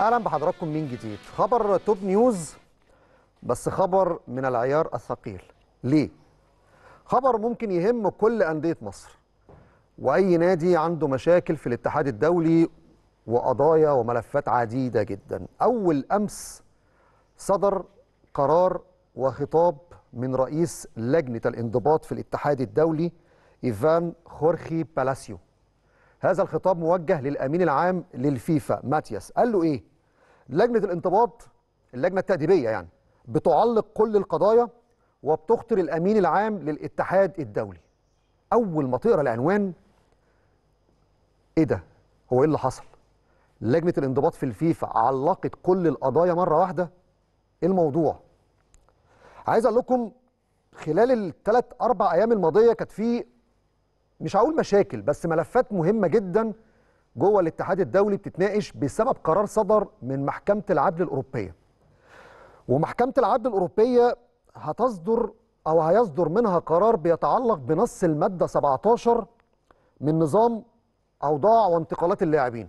اهلا بحضراتكم من جديد خبر توب نيوز بس خبر من العيار الثقيل ليه خبر ممكن يهم كل انديه مصر واي نادي عنده مشاكل في الاتحاد الدولي وقضايا وملفات عديده جدا اول امس صدر قرار وخطاب من رئيس لجنه الانضباط في الاتحاد الدولي ايفان خورخي بالاسيو هذا الخطاب موجه للامين العام للفيفا ماتياس قال له ايه لجنه الانضباط اللجنه التاديبيه يعني بتعلق كل القضايا وبتخطر الامين العام للاتحاد الدولي اول ما تقرا العنوان ايه ده هو ايه اللي حصل لجنه الانضباط في الفيفا علقت كل القضايا مره واحده ايه الموضوع عايز اقول لكم خلال الثلاث اربع ايام الماضيه كانت في مش هقول مشاكل بس ملفات مهمه جدا جوه الاتحاد الدولي بتتناقش بسبب قرار صدر من محكمه العدل الاوروبيه. ومحكمه العدل الاوروبيه هتصدر او هيصدر منها قرار بيتعلق بنص الماده 17 من نظام اوضاع وانتقالات اللاعبين.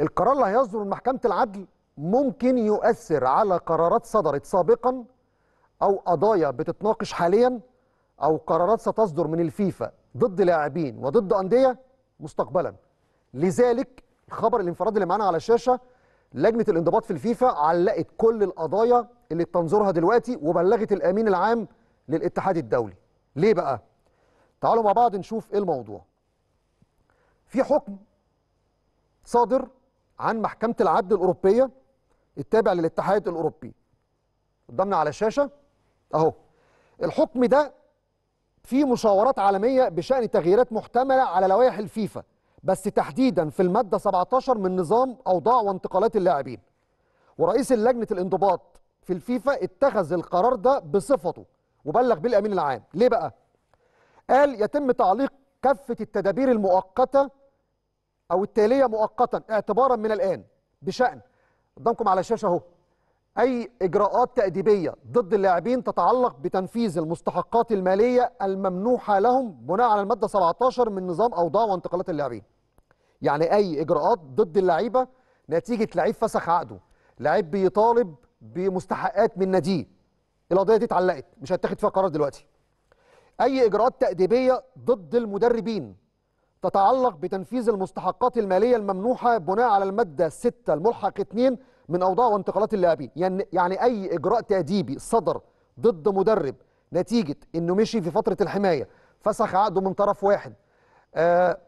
القرار اللي هيصدر من محكمه العدل ممكن يؤثر على قرارات صدرت سابقا او قضايا بتتناقش حاليا او قرارات ستصدر من الفيفا ضد لاعبين وضد انديه مستقبلا. لذلك الخبر الانفرادي اللي معانا على الشاشه لجنه الانضباط في الفيفا علقت كل القضايا اللي بتنظرها دلوقتي وبلغت الامين العام للاتحاد الدولي ليه بقى تعالوا مع بعض نشوف ايه الموضوع في حكم صادر عن محكمه العدل الاوروبيه التابع للاتحاد الاوروبي قدامنا على الشاشه اهو الحكم ده فيه مشاورات عالميه بشان تغييرات محتمله على لوائح الفيفا بس تحديدا في الماده 17 من نظام اوضاع وانتقالات اللاعبين ورئيس لجنه الانضباط في الفيفا اتخذ القرار ده بصفته وبلغ بالأمين الامين العام ليه بقى قال يتم تعليق كافه التدابير المؤقته او التاليه مؤقتا اعتبارا من الان بشان قدامكم على الشاشه اهو أي إجراءات تأديبية ضد اللاعبين تتعلق بتنفيذ المستحقات المالية الممنوحة لهم بناء على المادة 17 من نظام أوضاع وانتقالات اللاعبين يعني أي إجراءات ضد اللعيبة نتيجة لعيب فسخ عقده لعيب بيطالب بمستحقات من ناديه القضية دي اتعلقت مش هتاخد فيها قرار دلوقتي أي إجراءات تأديبية ضد المدربين تتعلق بتنفيذ المستحقات المالية الممنوحة بناء على المادة 6 الملحق 2 من أوضاع وانتقالات اللاعبين يعني, يعني أي إجراء تأديبي صدر ضد مدرب نتيجة أنه مشي في فترة الحماية فسخ عقده من طرف واحد آه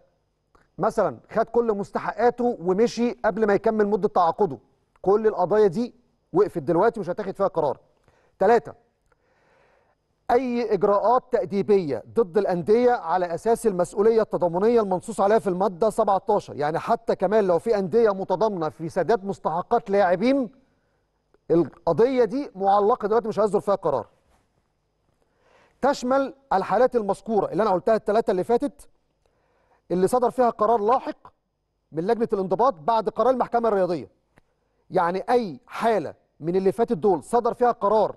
مثلا خد كل مستحقاته ومشي قبل ما يكمل مدة تعاقده كل القضايا دي وقفت دلوقتي مش هتاخد فيها قرار ثلاثة اي اجراءات تاديبيه ضد الانديه على اساس المسؤوليه التضامنيه المنصوص عليها في الماده 17 يعني حتى كمان لو في انديه متضامنه في سداد مستحقات لاعبين القضيه دي معلقه دلوقتي مش هيصدر فيها قرار تشمل الحالات المذكوره اللي انا قلتها الثلاثه اللي فاتت اللي صدر فيها قرار لاحق من لجنه الانضباط بعد قرار المحكمه الرياضيه يعني اي حاله من اللي فاتت دول صدر فيها قرار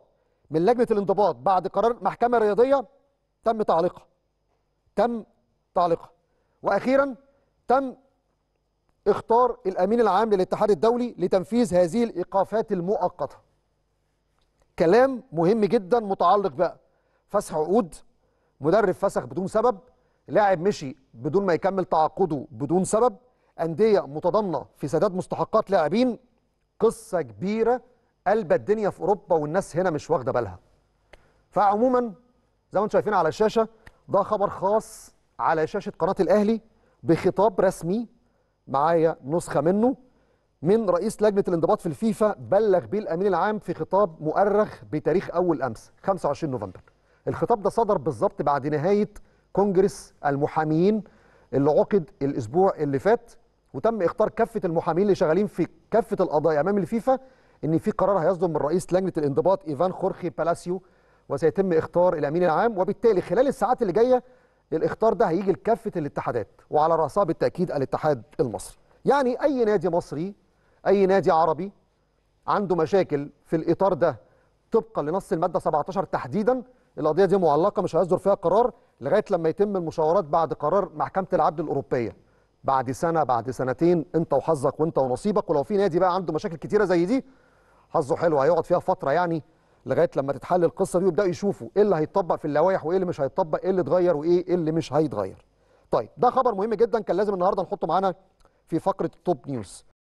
من لجنه الانضباط بعد قرار محكمه رياضيه تم تعليقها تم تعليقها واخيرا تم اختار الامين العام للاتحاد الدولي لتنفيذ هذه الايقافات المؤقته كلام مهم جدا متعلق بقى فسح عقود مدرب فسخ بدون سبب لاعب مشي بدون ما يكمل تعاقده بدون سبب انديه متضامنه في سداد مستحقات لاعبين قصه كبيره قلب الدنيا في اوروبا والناس هنا مش واخده بالها فعموما زي ما انتم شايفين على الشاشه ده خبر خاص على شاشه قناه الاهلي بخطاب رسمي معايا نسخه منه من رئيس لجنه الانضباط في الفيفا بلغ بيه الامين العام في خطاب مؤرخ بتاريخ اول امس 25 نوفمبر الخطاب ده صدر بالظبط بعد نهايه كونجرس المحامين اللي عقد الاسبوع اللي فات وتم اختار كافه المحامين اللي شغالين في كافه القضايا امام الفيفا ان في قرار هيصدر من رئيس لجنه الانضباط ايفان خورخي بالاسيو وسيتم اختار الامين العام وبالتالي خلال الساعات اللي جايه الاختار ده هيجي لكافه الاتحادات وعلى راسها بالتاكيد الاتحاد المصري يعني اي نادي مصري اي نادي عربي عنده مشاكل في الاطار ده طبقا لنص الماده 17 تحديدا القضيه دي معلقه مش هيصدر فيها قرار لغايه لما يتم المشاورات بعد قرار محكمه العدل الاوروبيه بعد سنه بعد سنتين انت وحظك وانت ونصيبك ولو في نادي بقى عنده مشاكل كتيره زي دي حظه حلو هيقعد فيها فتره يعني لغايه لما تتحل القصه دي ويبداوا يشوفوا ايه اللي هيتطبق في اللوائح وايه اللي مش هيتطبق ايه اللي اتغير وايه اللي مش هيتغير طيب ده خبر مهم جدا كان لازم النهارده نحطه معانا في فقره توب نيوز